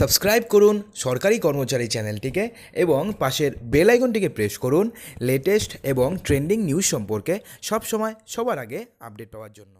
subscribe করুন সরকারি কর্মচারী চ্যানেলটিকে এবং পাশের বেল আইকনটিকে প্রেস করুন লেটেস্ট এবং ট্রেন্ডিং নিউজ সম্পর্কে সবসময় সবার আগে আপডেট পাওয়ার জন্য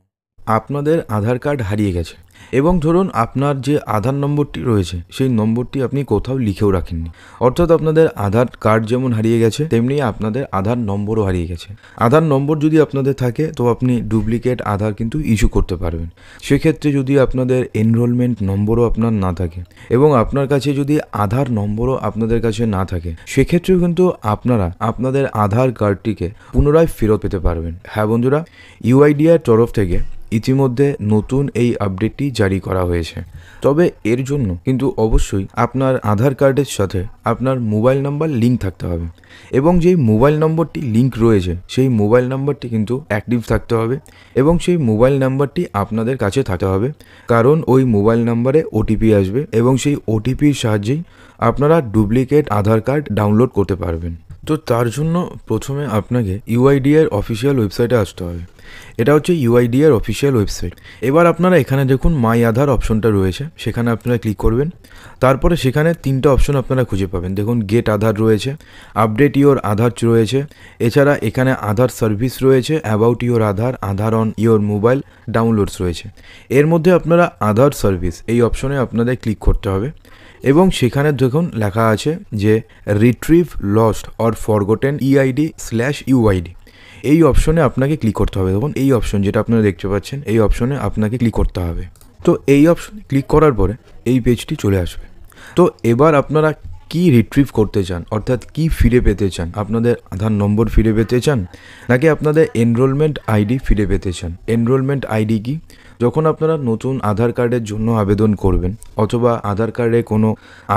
আপনাদের আধার কার্ড হারিয়ে গেছে এবং ধরুন আপনার যে আধার নম্বরটি রয়েছে সেই নম্বরটি আপনি কোথাও লিখেও রাখেননি অর্থাৎ আপনাদের আধার কার্ড যেমন হারিয়ে গেছে তেমনি আপনাদের আধার নম্বরও হারিয়ে গেছে আধার নম্বর যদি আপনাদের থাকে তো আপনি ডুপ্লিকেট আধার কিন্তু ইস্যু করতে পারবেন সেক্ষেত্রে যদি আপনাদের এনরোলমেন্ট নম্বরও আপনার না থাকে এবং আপনার কাছে যদি আধার নম্বরও আপনাদের কাছে না থাকে সেক্ষেত্রেও কিন্তু আপনারা আপনাদের আধার কার্ডটিকে পুনরায় ফেরত পেতে পারবেন হ্যাঁ বন্ধুরা ইউআইডিআর তরফ থেকে ইতিমধ্যে নতুন এই আপডেটটি জারি করা হয়েছে তবে এর জন্য কিন্তু অবশ্যই আপনার আধার কার্ডের সাথে আপনার মোবাইল নাম্বার লিঙ্ক থাকতে হবে এবং যেই মোবাইল নম্বরটি লিঙ্ক রয়েছে সেই মোবাইল নাম্বারটি কিন্তু অ্যাক্টিভ থাকতে হবে এবং সেই মোবাইল নাম্বারটি আপনাদের কাছে থাকতে হবে কারণ ওই মোবাইল নাম্বারে ওটিপি আসবে এবং সেই ওটিপির সাহায্যেই আপনারা ডুপ্লিকেট আধার কার্ড ডাউনলোড করতে পারবেন তো তার জন্য প্রথমে আপনাকে ইউআইডিআর এর অফিসিয়াল ওয়েবসাইটে আসতে হবে এটা হচ্ছে ইউআইডি এর অফিসিয়াল ওয়েবসাইট এবার আপনারা এখানে দেখুন মাই আধার অপশনটা রয়েছে সেখানে আপনারা ক্লিক করবেন তারপরে সেখানে তিনটা অপশন আপনারা খুঁজে পাবেন দেখুন গেট আধার রয়েছে আপডেট ইওর আধার রয়েছে এছাড়া এখানে আধার সার্ভিস রয়েছে about your Aadhaar Aadhaar on your mobile downloads রয়েছে এর মধ্যে আপনারা আধার সার্ভিস এই অপশনে আপনাদের ক্লিক করতে হবে এবং সেখানে দেখুন লেখা আছে যে retrieve lost or forgotten EID slash UID এই অপশনে আপনাকে ক্লিক করতে হবে তখন এই অপশন যেটা আপনারা দেখতে পাচ্ছেন এই অপশনে আপনাকে ক্লিক করতে হবে তো এই অপশনে ক্লিক করার পরে এই পেজটি চলে আসবে তো এবার আপনারা কি রিট্রিভ করতে চান অর্থাৎ কি ফিরে পেতে চান আপনাদের আধার নম্বর ফিরে পেতে চান নাকি আপনাদের এনরোলমেন্ট আইডি ফিরে পেতে চান এনরোলমেন্ট আইডি কি যখন আপনারা নতুন আধার কার্ডের জন্য আবেদন করবেন অথবা আধার কার্ডে কোনো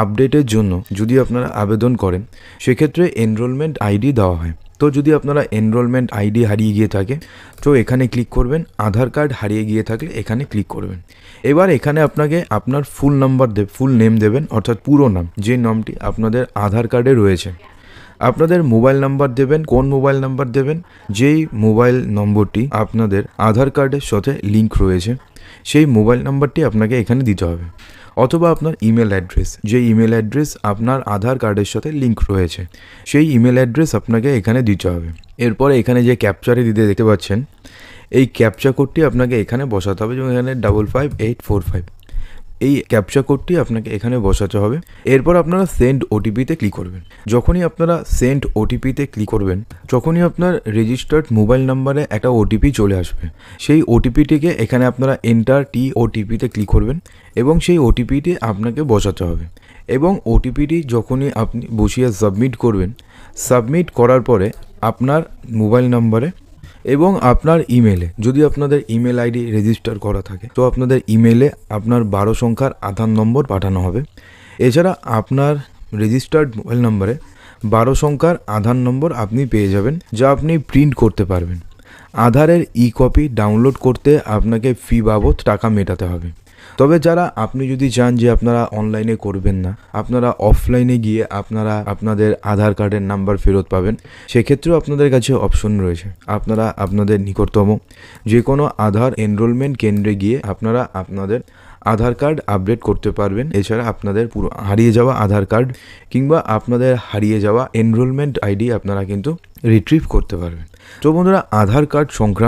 আপডেটের জন্য যদি আপনারা আবেদন করেন সেক্ষেত্রে এনরোলমেন্ট আইডি দেওয়া হয় তো যদি আপনারা এনরোলমেন্ট আইডি হারিয়ে গিয়ে থাকে তো এখানে ক্লিক করবেন আধার কার্ড হারিয়ে গিয়ে থাকলে এখানে ক্লিক করবেন এবার এখানে আপনাকে আপনার ফুল নাম্বার দে ফুল নেম দেবেন অর্থাৎ পুরো নাম যে নামটি আপনাদের আধার কার্ডে রয়েছে আপনাদের মোবাইল নাম্বার দেবেন কোন মোবাইল নাম্বার দেবেন যেই মোবাইল নম্বরটি আপনাদের আধার কার্ডের সাথে লিঙ্ক রয়েছে সেই মোবাইল নাম্বারটি আপনাকে এখানে দিতে হবে অথবা আপনার ইমেল অ্যাড্রেস যে ইমেল অ্যাড্রেস আপনার আধার কার্ডের সাথে লিঙ্ক রয়েছে সেই ইমেল অ্যাড্রেস আপনাকে এখানে দিতে হবে এরপরে এখানে যে ক্যাপচারে দিতে দেখতে পাচ্ছেন এই ক্যাপচা কোডটি আপনাকে এখানে বসাতে হবে এবং এখানে double five eight four five এই ক্যাপচা কোডটি আপনাকে এখানে বসাতে হবে এরপর আপনারা সেন্ড ওটিপিতে ক্লিক করবেন যখনই আপনারা সেন্ড ওটিপিতে ক্লিক করবেন যখনই আপনার রেজিস্টার্ড মোবাইল নাম্বারে একটা ওটিপি চলে আসবে সেই ওটিপিটিকে এখানে আপনারা এন্টার টি ওটিপিতে ক্লিক করবেন এবং সেই ওটিপিটি আপনাকে বসাতে হবে এবং ওটিপিটি যখনই আপনি বসিয়ে সাবমিট করবেন সাবমিট করার পরে আপনার মোবাইল নাম্বারে এবং আপনার ইমেলে যদি আপনাদের ইমেল আইডি রেজিস্টার করা থাকে তো আপনাদের ইমেলে আপনার বারো সংখ্যার আধার নম্বর পাঠানো হবে এছাড়া আপনার রেজিস্টার্ড মোবাইল নম্বরে বারো সংখ্যার আধার নম্বর আপনি পেয়ে যাবেন যা আপনি প্রিন্ট করতে পারবেন আধারের ই কপি ডাউনলোড করতে আপনাকে ফি বাবদ টাকা মেটাতে হবে তবে যারা আপনি যদি চান যে আপনারা অনলাইনে করবেন না আপনারা অফলাইনে গিয়ে আপনারা আপনাদের আধার কার্ডের নাম্বার ফেরত পাবেন সেক্ষেত্রেও আপনাদের কাছে অপশন রয়েছে আপনারা আপনাদের নিকটতম যে কোনো আধার এনরোলমেন্ট কেন্দ্রে গিয়ে আপনারা আপনাদের আধার কার্ড আপডেট করতে পারবেন এছাড়া আপনাদের পুরো হারিয়ে যাওয়া আধার কার্ড কিংবা আপনাদের হারিয়ে যাওয়া এনরোলমেন্ট আইডি আপনারা কিন্তু রিট্রিভ করতে পারবেন তো বন্ধুরা আধার কার্ড সংক্রান্ত